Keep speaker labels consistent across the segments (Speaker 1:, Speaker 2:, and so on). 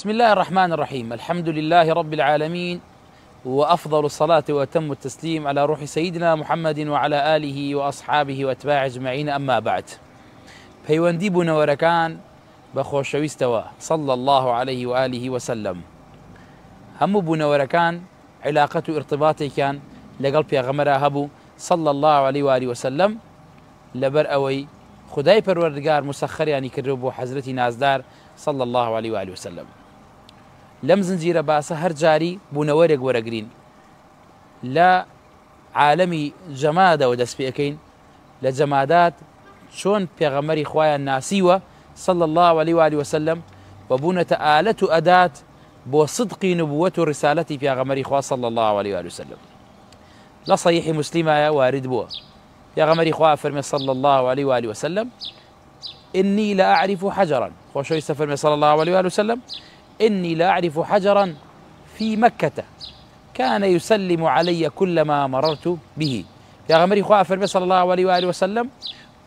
Speaker 1: بسم الله الرحمن الرحيم الحمد لله رب العالمين وافضل الصلاه واتم التسليم على روح سيدنا محمد وعلى اله واصحابه واتباع اجمعين اما بعد پەیوەندی بوونەوەرەکان بە خۆشەویستەوە صلى الله عليه وآله وسلم هم بنا وركان علاقة و كان لەگەڵ غمرا هبو صلى الله عليه وآله وسلم لبرأوي خداي خدای مسخر يعني کردو بۆ حەزرەی نازدار صلى الله عليه وآله وسلم زنجيرة زنجیرە باسە جاري جاری بوونەوەرێک ورقرين لا عالمي جمادة ودس پێەکەین لە شون چۆن پێغەمەری خۆیان ناسیوە صلى الله عليه وآله وسلم وبونة آلة أداة صدقي نبوة رسالتي في أغمري خوا صلى الله عليه وآله وسلم لا صحيح مسلمة يا وارد بو يا غمري خوا فرمي صلى الله عليه وآله وسلم إني لا أعرف حجرا خوشوي يستفرمي صلى الله عليه وآله وسلم إني لا أعرف حجرا في مكة كان يسلم علي كلما مررت به يا غمري خوا فرمی صلى الله عليه وآله وسلم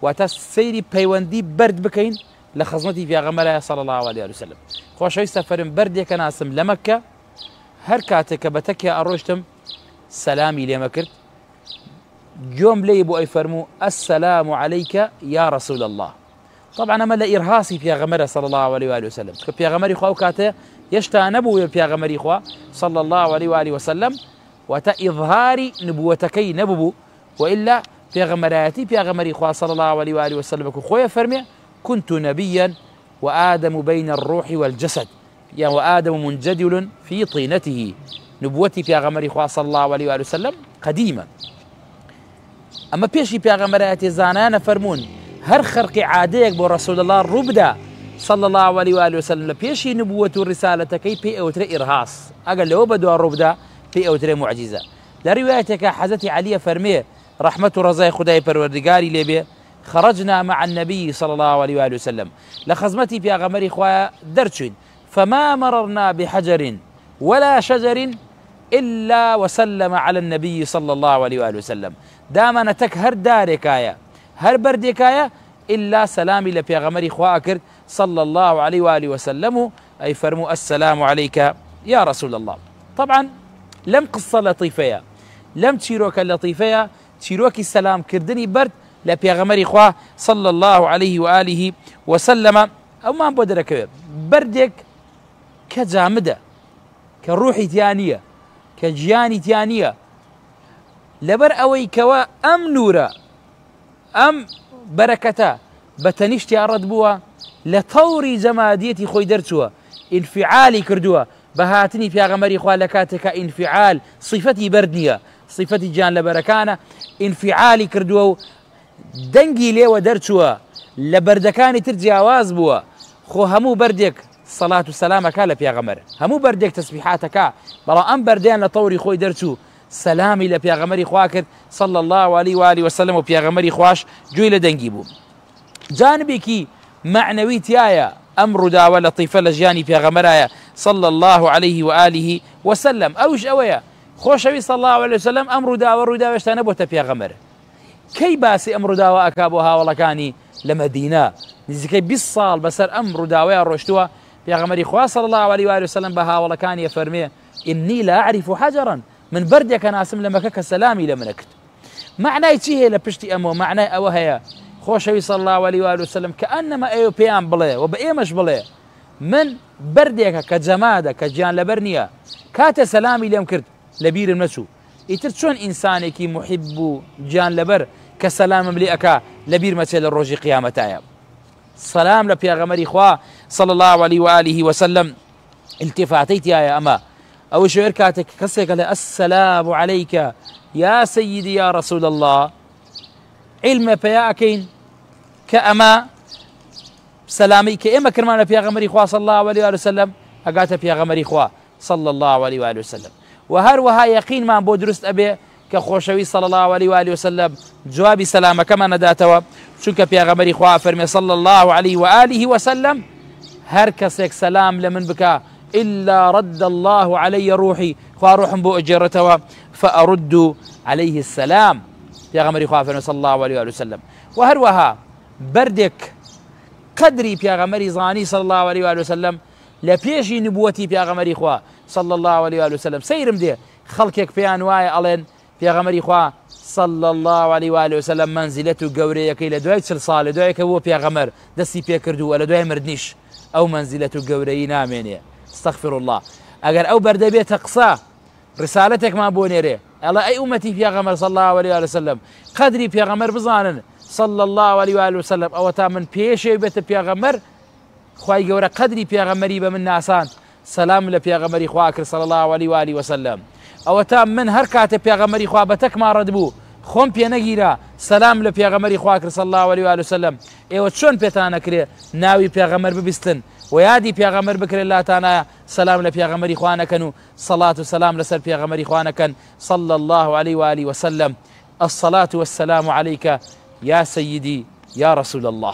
Speaker 1: وتسيري بيواندي برد بكين سیری في برد صلى الله عليه وسلم آله شوي سفر خوشای سفرم بردی کناسم لمکه هر کاتک بتکی اروشتم سلامي لي کرد جوم لي بو أي فرمو السلام عليك يا رسول الله طبعا ئەمە إرهاسي في غمرة صلى الله عليه وآله وسلم في پیاغەمەری خوا و يشتا نبو في غمرة خوا صلى الله عليه وآله وسلم واتە إظهار نبوتكي نبو وإلا في في غمرة خوا صلى الله عليه وآله وسلم خۆیە فەرمێ كنت نبيا وآدم بين الروح والجسد يعني وآدم منجدل في طينته نبوتي في غمر خوا صلى الله عليه وآله وسلم قديما أما بيشي في غمراتي زانان فرمون هر خەرقی عاديك بۆ الله ڕووبدا صلى الله عليه وآله لە پێشی نبووەت و ڕسالەتەکەی پێی ئەوترە ئیرهاس ئەگەر لەوە بە دوا ڕووبدا پێی ئەوترێ معجیزە لە ڕواەتێکە حەزەتی علیە فەرمێ ڕحمت و ڕزای خدای پەروەردگاری خرجنا مع النبي صلى الله عليه وآله وسلم لخزمتي في أغمري خوايا درتشين فما مررنا بحجر ولا شجر إلا وسلم على النبي صلى الله عليه وآله وسلم دام نتك هر دارك آية هەر بەردێکایە إلا سلامي لبيا غمري خوا صلى الله عليه وآله وسلم أي فرموا السلام عليك يا رسول الله طبعا لم قصة لطيفية لم تشيروك لطيفية تشيروك السلام كردني برد لبيا غمري خوا صلى الله عليه وآله وسلم أو ما بۆ بردك كجامدة كروحي تيانية كجياني تيانية لبر أوي كوا أم نورا ئەم بەرەکەتە بە تەنیشتیا ڕەت بووە لە تەوری جەمادیەتی خۆی دەرچووە ئینفعالی کردووە بە هاتنی پیاغەمەری خوا لە کاتێکە ئینفعال صیفەتی بەرد نییە صیفەتی گیان لە بەرەکانە ئینفعالی کردووە و دەنگی لێوە دەرچووە لە بەردەکانی تر جیاواز بووە خۆ هەموو بەردێک سەلات و سەلامەکە لە پیاغەمەر هەموو بەردێک تەسبیحاتەکە بەڵام ئەم بەردیان لە تەوری خۆی دەرچوو سلامی لە پیاغەمەری خوا کرد الله عليه وعلی وسلم و پیاغەمەری خوش جوێی لە دەنگی بوو جانبێکی معنەوی تایە ئەم ڕووداوە لە تیفە لە ژیانی پیاغەمەرایە صل الله عليه وآله وسلم ئەوش ئەوەیە خۆشەوی صل الله عليه وسلم ئەم ڕووداوە ڕووداوەشتانە بۆ پیاغەمەر کەی باسی ئەم ڕووداوە ئەک بۆ هاوڵەکانی لە مەدینە نزیکەی 20 ساڵ بەسەر ئەم ڕووداوەیە ڕۆشتووە پیاغەمەری خوا صل الله عليه وآله وسلم بە هاوڵەکانی فەرمێ إني لا أعرف حجرا من برد يا كان عاصم لما كك سلامي لما نكت معناه تيه لبشتي أمو معناه أوهيا خوشه صلى الله عليه وآله وسلم كأنما أيو بيان بلاه وبإيمش بلاه من برديك كجماده كجان لبرنيا كات سلامي لم كرد لبير المسو يترد شون كي محب جان لبر كسلام مليئك لبير مسي للروجي قيامتايا سلام لبيا غمري خوا صلى الله عليه وآله وسلم التفاتيتي يا أما أو شعر كاتك كسيك لە ئەسسەلام و يا یا سەیدی الله علم بياكين كأما سلاميك إما کە في کرمانە پیاغەمەری صلى الله عليه وسلم في پیاغەمەری خوا صلى الله عليه وآله وسلم وهر وها يقين ما دروست ئەبێ أبي كخوشوي صلى الله عليه وآله وسلم كما نداتوا نەداتەوە في پیاغەمەری خوا فرمي صلى الله عليه وآله وسلم هر كسيك سلام لمن بكاه إلا رد الله علي روحي فأروح روحم بو فأرد عليه السلام يا غمري خوافنا صلى الله عليه وسلم وهروها بردك قدري يا غمري زاني صلى الله عليه وسلم بيجي نبوتي يا غمري خوا صلى الله عليه وآله وسلم سيرم خلقك في أنواعي ألين يا غمري خوا صلى الله عليه وآله وسلم منزلته و گەورەیەەکەی لە دوای چل ساڵ لە دوایکە بۆ پیاغەمەر دەستی پێکردووە لە دوای مردنیش ئەو منزلت و گەورەی استغفر الله برده ئەو بەردەبێتە رسالتك ما بونيري الله اي امتي في پێغەمەر صلى الله عليه وسلم في پێغەمەر بزانن صلى الله عليه وسلم او تا من بيت بێتە غمر خی گەورە قدري پێغەمەری غمري بمن ناسان سلام لە غمري خواكر صلى الله عليه وسلم او تا من هەر کاتە پێغەمەری خوا ردبو خۆم سلام سەسلام لە پێغەمەری خواکرسە الله وسلم والوسلم ئێوە چۆن پێتانەکرێ ناوی پێغەمەر ببیستن و یادی پێغەمەر بکرێت لاتانە سەسلام لە پێغەمەری خوانەکەن و سەڵات و سەسلام لەسەر پێغەمەری خوانەکەن صل الله عليه وعالی وسلم الصلاة والسلام عليك يا سيدي يا رسول الله